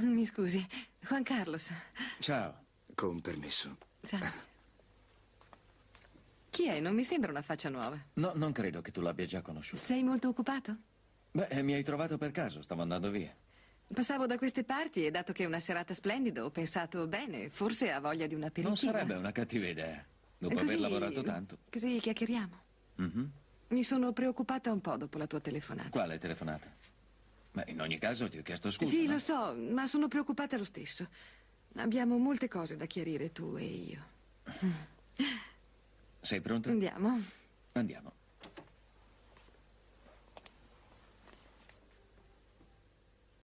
mi scusi, Juan Carlos. Ciao. Con permesso. Salve. Chi è? Non mi sembra una faccia nuova. No, non credo che tu l'abbia già conosciuto. Sei molto occupato? Beh, eh, mi hai trovato per caso, stavo andando via. Passavo da queste parti e dato che è una serata splendida ho pensato, bene, forse ha voglia di una aperitivo. Non sarebbe una cattiva idea, dopo così, aver lavorato tanto. Così chiacchieriamo. Mm -hmm. Mi sono preoccupata un po' dopo la tua telefonata. Quale telefonata? Beh, in ogni caso ti ho chiesto scusa. Sì, no? lo so, ma sono preoccupata lo stesso. Abbiamo molte cose da chiarire tu e io. Sei pronta? Andiamo. Andiamo.